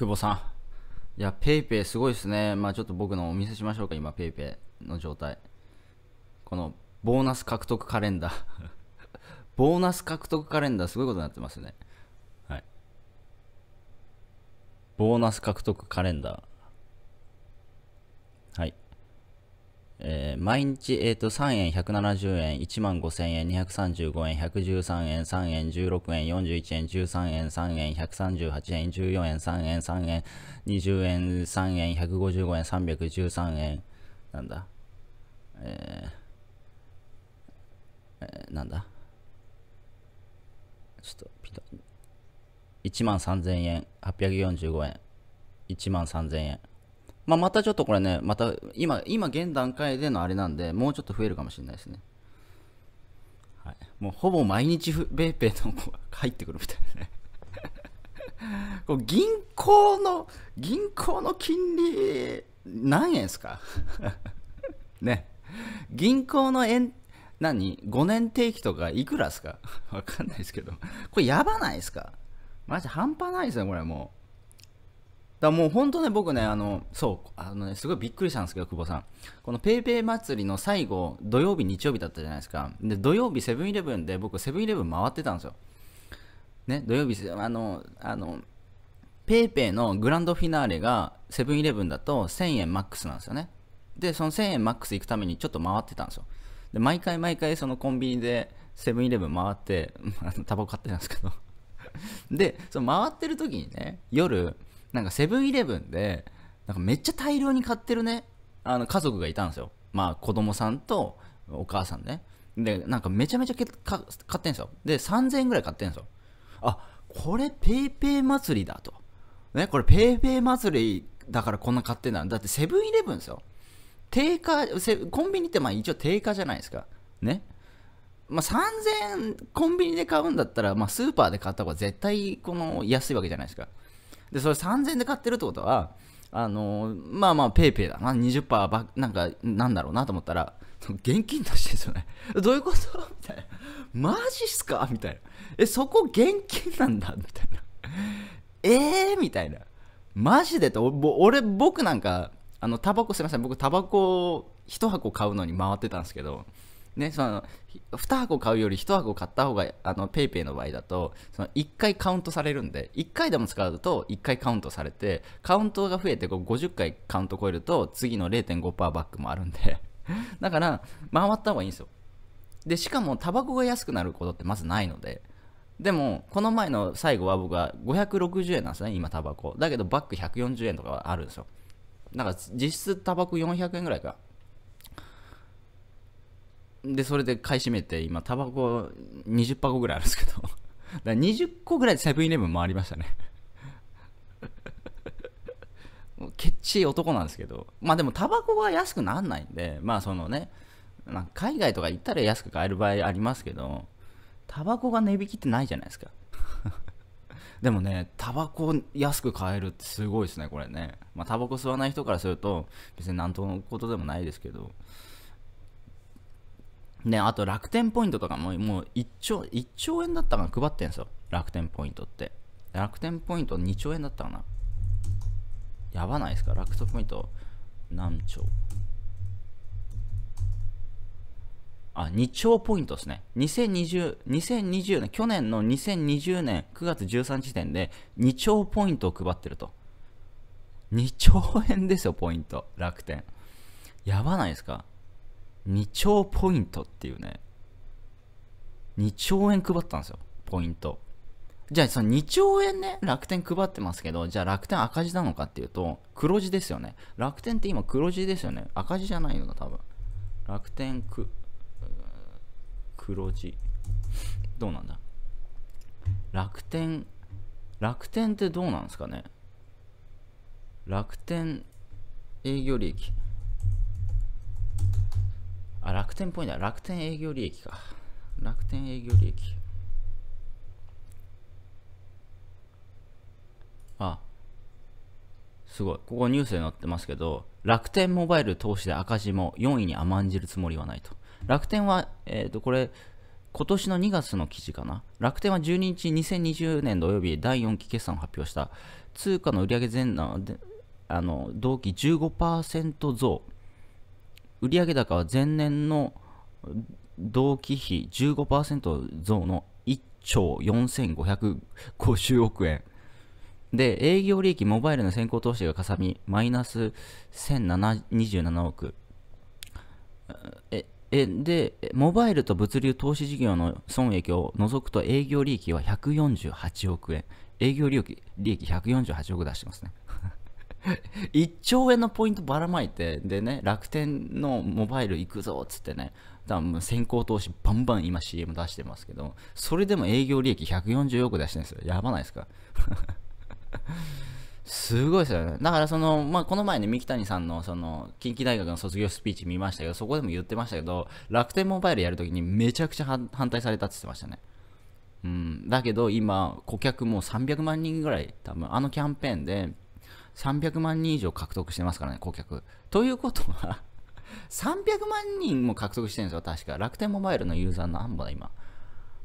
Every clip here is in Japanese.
久保さん。いや、ペイペイすごいですね。まあちょっと僕のお見せしましょうか、今、ペイペイの状態。この、ボーナス獲得カレンダー ボーナス獲得カレンダー、すごいことになってますね。はい。ボーナス獲得カレンダー。えー、毎日、えーと、3円170円1万5000円235円113円3円16円41円13円3円138円14円3円3円20円3円155円313円なんだえー、えー、なんだちょっとピタ1万3000円845円1万3000円まあ、またちょっとこれね、また今、今現段階でのあれなんで、もうちょっと増えるかもしれないですね。はい、もうほぼ毎日ベーペーの子が入ってくるみたいなね。こう銀行の、銀行の金利、何円ですか ね。銀行の円、何 ?5 年定期とかいくらですか わかんないですけど。これやばないですかマジ半端ないですね、これもう。だもう本当ね、僕ね、あの、そう、あのね、すごいびっくりしたんですけど、久保さん。この paypay 祭りの最後、土曜日、日曜日だったじゃないですか。で、土曜日、セブンイレブンで僕、セブンイレブン回ってたんですよ。ね、土曜日、あの、あの、paypay のグランドフィナーレが、セブンイレブンだと1000円マックスなんですよね。で、その1000円マックス行くためにちょっと回ってたんですよ。で、毎回毎回そのコンビニでセブンイレブン回って、タバコ買ってたんですけど で、その回ってる時にね、夜、なんかセブンイレブンで、なんかめっちゃ大量に買ってるね、あの家族がいたんですよ。まあ子供さんとお母さんね。で、なんかめちゃめちゃけか買ってんですよ。で、3000円ぐらい買ってんですよ。あ、これ paypay 祭りだと。ね、これ paypay 祭りだからこんな買ってんだ。だってセブンイレブンですよ。定価、コンビニってまあ一応定価じゃないですか。ね。まあ、3000円コンビニで買うんだったら、まあ、スーパーで買った方が絶対この安いわけじゃないですか。で、それ3000円で買ってるってことは、あのー、まあまあ、ペイペイだな、20%ば、なんか、なんだろうなと思ったら、現金としてですよね。どういうことみたいな。マジっすかみたいな。え、そこ現金なんだみたいな。えーみたいな。マジでって、俺、僕なんか、あの、タバコ、すいません、僕、タバコ1箱買うのに回ってたんですけど、ね、その2箱買うより1箱買った方があの PayPay の場合だとその1回カウントされるんで1回でも使うと1回カウントされてカウントが増えてこう50回カウント超えると次の0.5%バックもあるんで だから回った方がいいんですよでしかもタバコが安くなることってまずないのででもこの前の最後は僕は560円なんですね今タバコだけどバック140円とかあるんですよだから実質タバコ400円ぐらいかで、それで買い占めて、今、タバコ20箱ぐらいあるんですけど、だ20個ぐらいセブンイレブン回りましたね。ケチい男なんですけど、まあでもタバコは安くなんないんで、まあそのね、海外とか行ったら安く買える場合ありますけど、タバコが値引きってないじゃないですか。でもね、タバコ安く買えるってすごいですね、これね。まあタバコ吸わない人からすると、別に何とのことでもないですけど、ね、あと楽天ポイントとかももう1兆 ,1 兆円だったかな配ってんですよ楽天ポイントって楽天ポイント2兆円だったかなやばないですか楽天ポイント何兆あ2兆ポイントですね2020 2020年去年の2020年9月13時点で2兆ポイントを配ってると2兆円ですよポイント楽天やばないですか2兆ポイントっていうね、2兆円配ったんですよ、ポイント。じゃあその2兆円ね、楽天配ってますけど、じゃあ楽天赤字なのかっていうと、黒字ですよね。楽天って今黒字ですよね。赤字じゃないのだ多分。楽天く、黒字。どうなんだ楽天、楽天ってどうなんですかね楽天営業利益。あ、楽天っぽいな。楽天営業利益か。楽天営業利益。あ、すごい。ここニュースに載ってますけど、楽天モバイル投資で赤字も4位に甘んじるつもりはないと。楽天は、えっ、ー、と、これ、今年の2月の記事かな。楽天は12日2020年度及び第4期決算を発表した通貨の売上前あの同期15%増売上高は前年の同期比15%増の1兆4550億円。で、営業利益、モバイルの先行投資がかさみ、マイナス1027億。ええで、モバイルと物流投資事業の損益を除くと営業利益は148億円。営業利益利益148億出してますね。1兆円のポイントばらまいて、でね、楽天のモバイル行くぞっつってね、多分先行投資バンバン今 CM 出してますけど、それでも営業利益140億出してるんですよ。やばないですか すごいですよね。だからその、まあ、この前ね、三木谷さんの、その、近畿大学の卒業スピーチ見ましたけど、そこでも言ってましたけど、楽天モバイルやるときにめちゃくちゃ反対されたって言ってましたね。うん。だけど、今、顧客もう300万人ぐらい、多分、あのキャンペーンで、300万人以上獲得してますからね、顧客。ということは300万人も獲得してるんですよ、確か。楽天モバイルのユーザーのン本だ、今。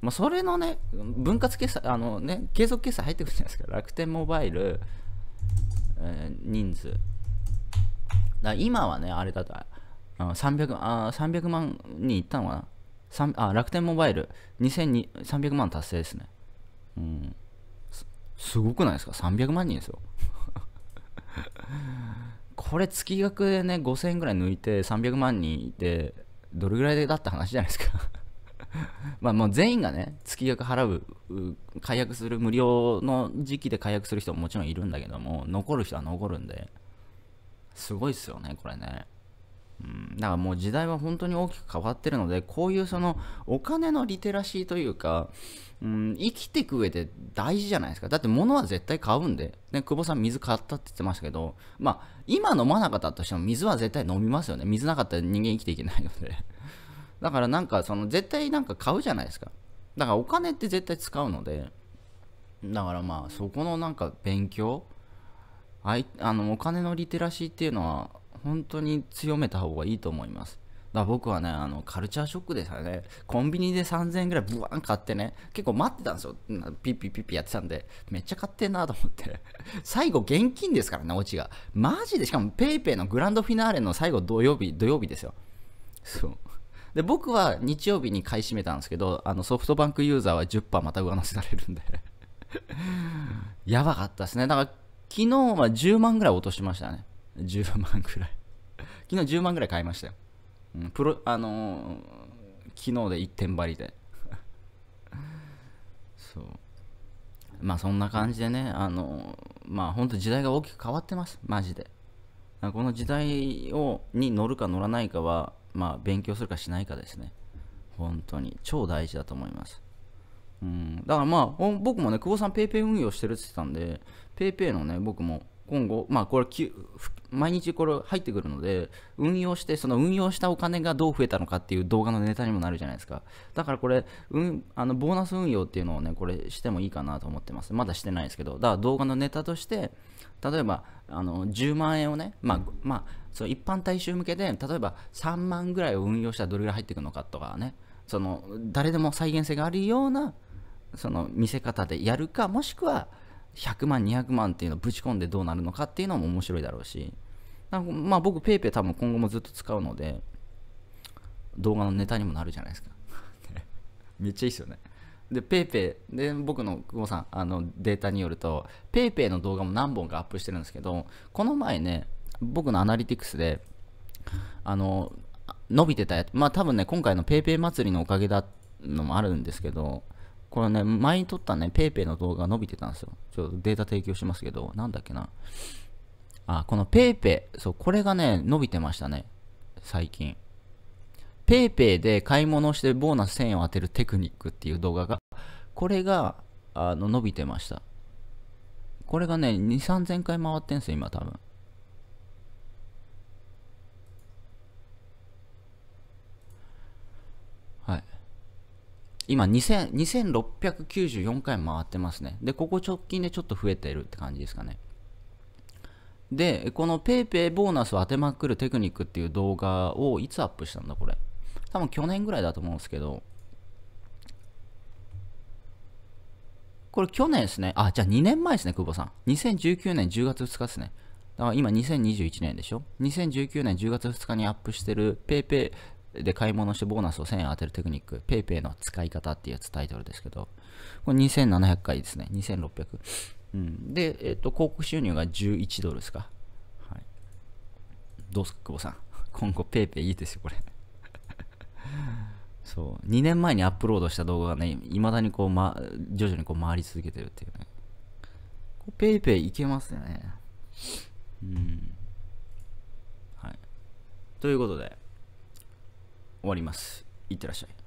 まあ、それのね、分割決済、あのね、継続決済入ってくるじゃないですか。楽天モバイル、えー、人数。だ今はね、あれだと、300, あ300万人いったのかなあ楽天モバイル2300万達成ですね。うんす。すごくないですか ?300 万人ですよ。これ月額でね、5000円ぐらい抜いて300万人いて、どれぐらいでだって話じゃないですか まあもう全員がね、月額払う、解約する、無料の時期で解約する人ももちろんいるんだけども、残る人は残るんで、すごいっすよね、これね。うん、だからもう時代は本当に大きく変わってるのでこういうそのお金のリテラシーというか、うん、生きていく上で大事じゃないですかだって物は絶対買うんで、ね、久保さん水買ったって言ってましたけど、まあ、今飲まなかったとしても水は絶対飲みますよね水なかったら人間生きていけないのでだからなんかその絶対なんか買うじゃないですかだからお金って絶対使うのでだからまあそこのなんか勉強あいあのお金のリテラシーっていうのは本当に強めた方がいいと思います。だ僕はね、あの、カルチャーショックでしたね。コンビニで3000円ぐらいブワン買ってね、結構待ってたんですよ。ピッピッピッピやってたんで、めっちゃ買ってんなと思って。最後、現金ですからね、オチが。マジで、しかも PayPay のグランドフィナーレの最後土曜日、土曜日ですよ。そう。で、僕は日曜日に買い占めたんですけど、あの、ソフトバンクユーザーは10%また上乗せられるんでやばかったですね。だから、昨日は10万ぐらい落としましたね。10万くらい 昨日10万くらい買いましたよ。うん、プロ、あのー、昨日で一点張りで そう。まあそんな感じでね、あのー、まあ本当時代が大きく変わってます、マジで。この時代をに乗るか乗らないかは、まあ勉強するかしないかですね。本当に。超大事だと思います。うん、だからまあ、僕もね、久保さん PayPay 運用してるって言ってたんで、PayPay のね、僕も今後、まあ、これ毎日これ入ってくるので運用してその運用したお金がどう増えたのかっていう動画のネタにもなるじゃないですかだからこれ、うん、あのボーナス運用っていうのをねこれしてもいいかなと思ってますまだしてないですけどだから動画のネタとして例えばあの10万円をね、まあ、まあ、その一般大衆向けで例えば3万ぐらいを運用したらどれぐらい入ってくるのかとかねその誰でも再現性があるようなその見せ方でやるかもしくは100万200万っていうのをぶち込んでどうなるのかっていうのも面白いだろうしまあ僕 PayPay 多分今後もずっと使うので動画のネタにもなるじゃないですか めっちゃいいっすよねで PayPay で僕の久保さんあのデータによると PayPay の動画も何本かアップしてるんですけどこの前ね僕のアナリティクスであの伸びてたやつまあ多分ね今回の PayPay 祭りのおかげだのもあるんですけどこれね、前に撮ったね、PayPay の動画が伸びてたんですよ。ちょっとデータ提供しますけど、なんだっけな。あ、この PayPay、そう、これがね、伸びてましたね。最近。PayPay で買い物してボーナス1000円を当てるテクニックっていう動画が、これが、あの、伸びてました。これがね、2、3000回回ってんすよ、今多分。今2 6 9 4回回ってますね。で、ここ直近でちょっと増えてるって感じですかね。で、この PayPay ボーナスを当てまくるテクニックっていう動画をいつアップしたんだこれ。多分去年ぐらいだと思うんですけど。これ去年ですね。あ、じゃあ2年前ですね、久保さん。2019年10月2日ですね。だから今2021年でしょ ?2019 年10月2日にアップしてる PayPay で買い物してボーナスを1000円当てるテクニック、PayPay の使い方っていうやつタイトルですけど、これ2700回ですね、2600。うん、で、えっ、と、広告収入が11ドルですか。はい、どうすか、久保さん。今後 PayPay いいですよ、これ。そう、2年前にアップロードした動画がね、いまだにこう、ま、徐々にこう回り続けてるっていうね。ペイペイいけますよね。うん。はい。ということで。終わりますいってらっしゃい